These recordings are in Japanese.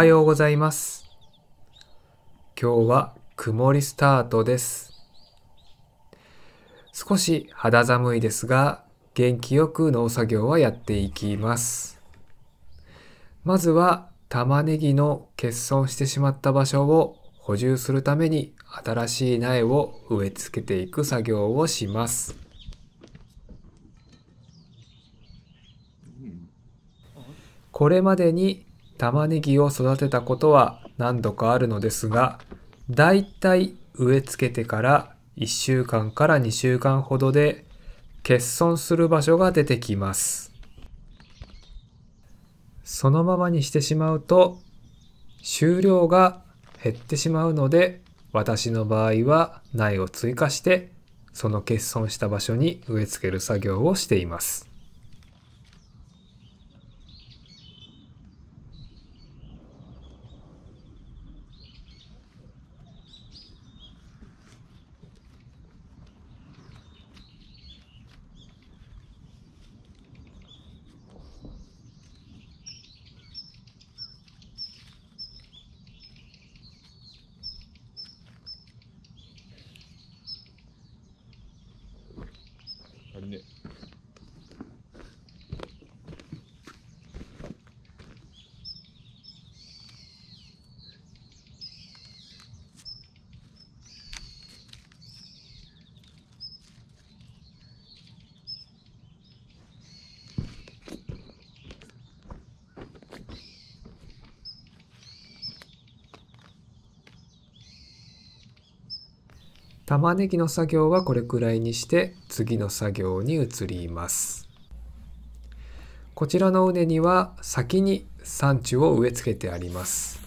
はようございます。今日は曇りスタートです。少し肌寒いですが、元気よく農作業はやっていきます。まずは玉ねぎの欠損してしまった場所を補充するために新しい苗を植え付けていく作業をします。これまでに玉ねぎを育てたことは何度かあるのですが、だいたい植え付けてから1週間から2週間ほどで欠損する場所が出てきます。そのままにしてしまうと収量が減ってしまうので私の場合は苗を追加してその欠損した場所に植え付ける作業をしています。玉ねぎの作業はこれくらいにして次の作業に移りますこちらの畝には先に産地を植え付けてあります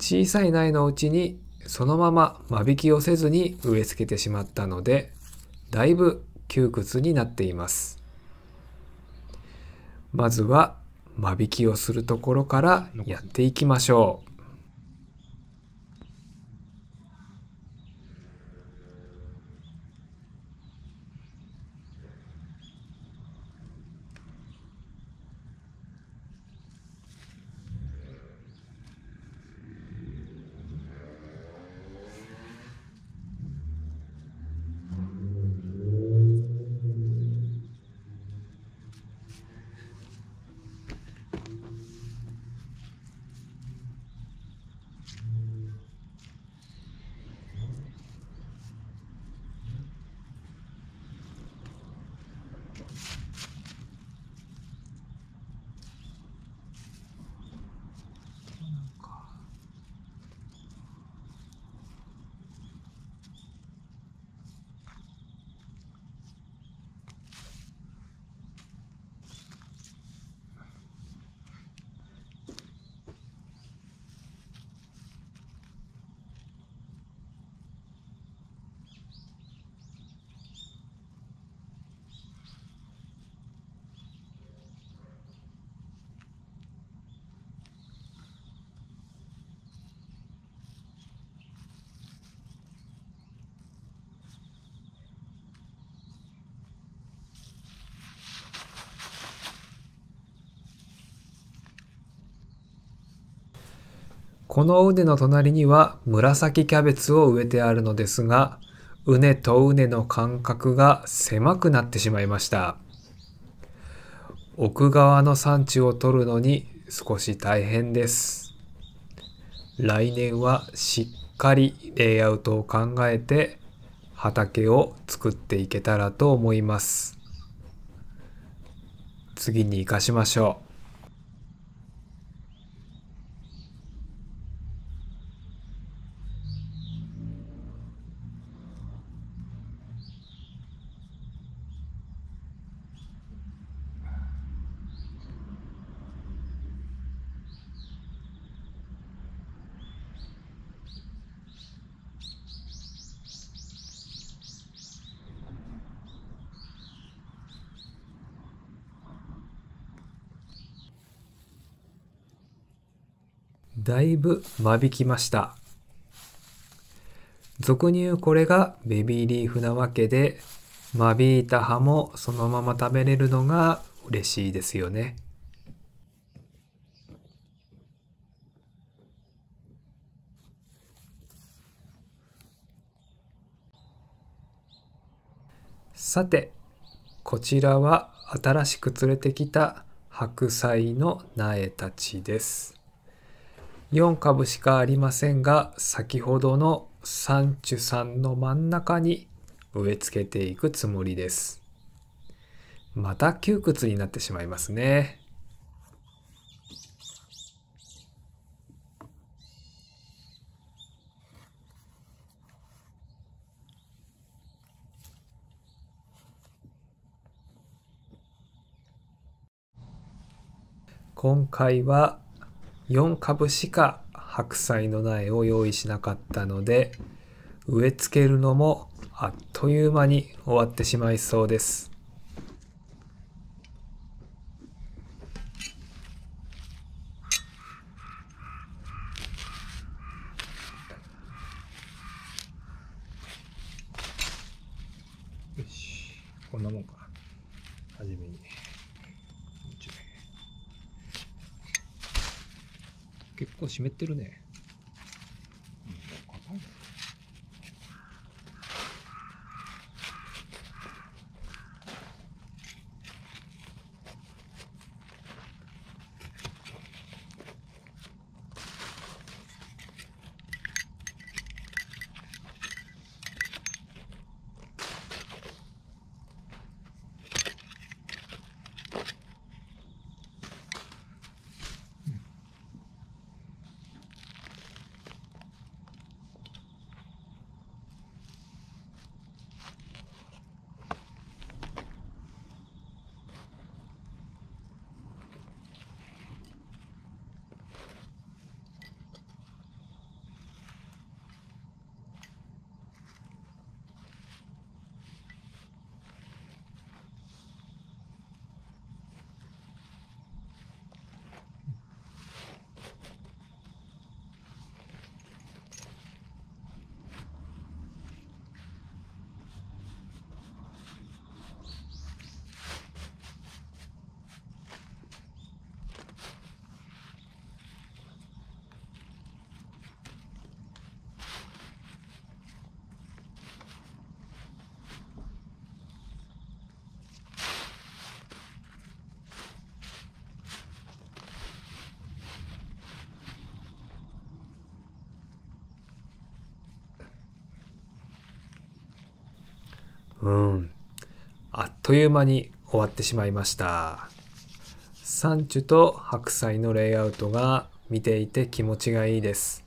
小さい苗のうちにそのまま間引きをせずに植え付けてしまったのでだいぶ窮屈になっていますまずは間引きをするところからやっていきましょうこの畝の隣には紫キャベツを植えてあるのですが、畝と畝の間隔が狭くなってしまいました。奥側の産地を取るのに少し大変です。来年はしっかりレイアウトを考えて畑を作っていけたらと思います。次に活かしましょう。だいぶ間引きました。俗に言うこれがベビーリーフなわけで、間引いた葉もそのまま食べれるのが嬉しいですよね。さて、こちらは新しく連れてきた白菜の苗たちです。4株しかありませんが、先ほどのュさんの真ん中に植え付けていくつもりです。また窮屈になってしまいますね。今回は4株しか白菜の苗を用意しなかったので植え付けるのもあっという間に終わってしまいそうです。うん。あっという間に終わってしまいました。サンチュと白菜のレイアウトが見ていて気持ちがいいです。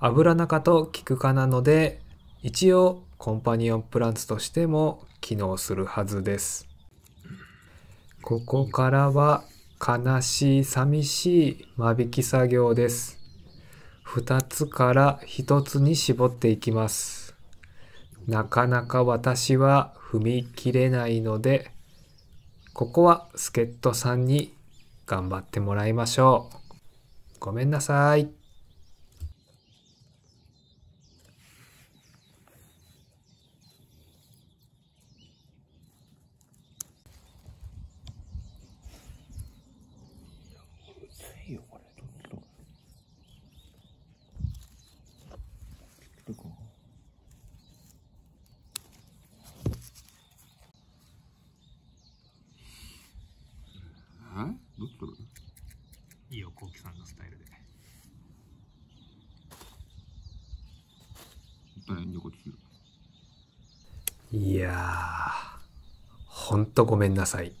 油中とキク科なので、一応コンパニオンプランツとしても機能するはずです。ここからは悲しい寂しい間引き作業です。2つから1つに絞っていきます。なかなか私は踏み切れないので、ここは助っ人さんに頑張ってもらいましょう。ごめんなさい。いやー、ほんとごめんなさい。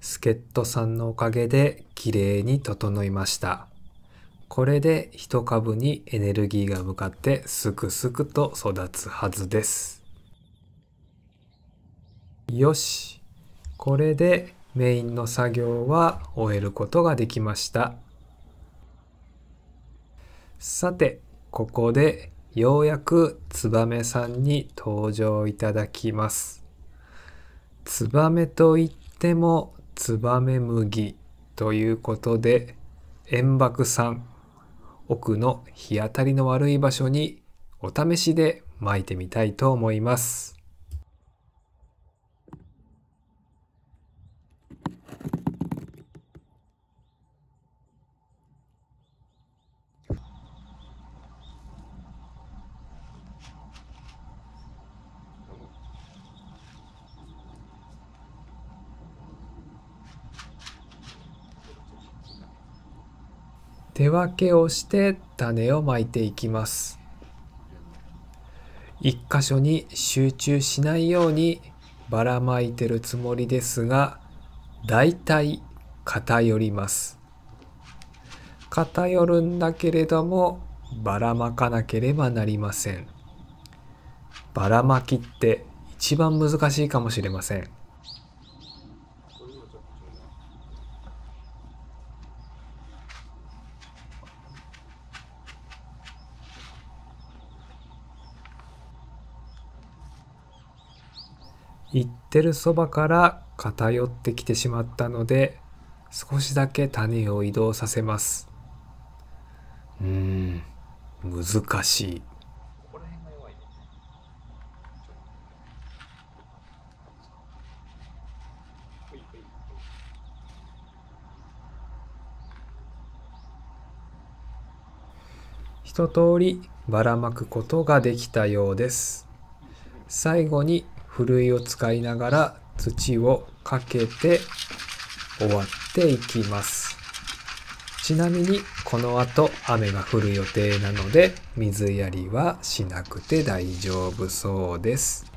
助っ人さんのおかげで綺麗に整いました。これで一株にエネルギーが向かってすくすくと育つはずです。よし。これでメインの作業は終えることができました。さて、ここでようやくツバメさんに登場いただきます。ツバメといってもツバメ麦ということで、煙幕さん、奥の日当たりの悪い場所にお試しで巻いてみたいと思います。手分けをして種をまいていきます。一箇所に集中しないようにばらまいてるつもりですが、だいたい偏ります。偏るんだけれども、ばらまかなければなりません。ばらまきって一番難しいかもしれません。言ってるそばから偏ってきてしまったので少しだけ種を移動させますうーん難しい一通りばらまくことができたようです最後にふるいを使いながら土をかけて終わっていきます。ちなみにこの後雨が降る予定なので水やりはしなくて大丈夫そうです。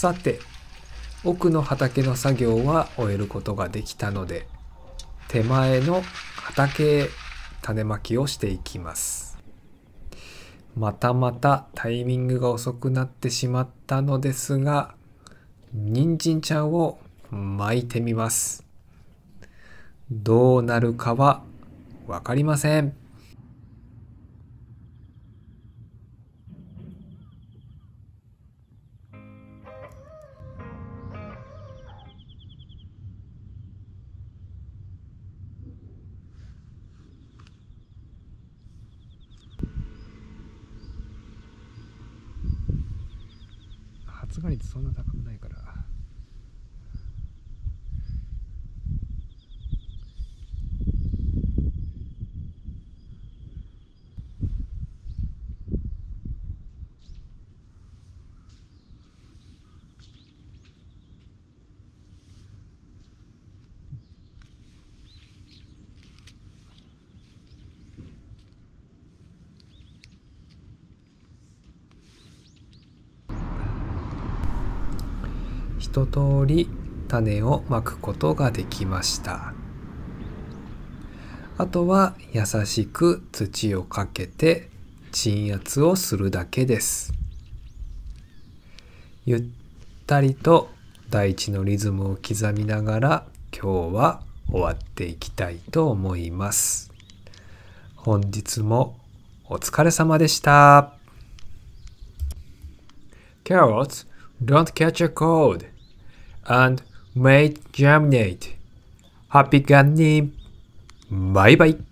さて奥の畑の作業は終えることができたので手前の畑へ種まきをしていきますまたまたタイミングが遅くなってしまったのですが人参ちゃんを巻いてみますどうなるかはわかりません。がにそんな高く一通り種をまくことができましたあとは優しく土をかけて鎮圧をするだけですゆったりと大地のリズムを刻みながら今日は終わっていきたいと思います。本日もお疲れ様でした。Carrots, don't catch a cold! and may germinate. Happy gardening. Bye bye.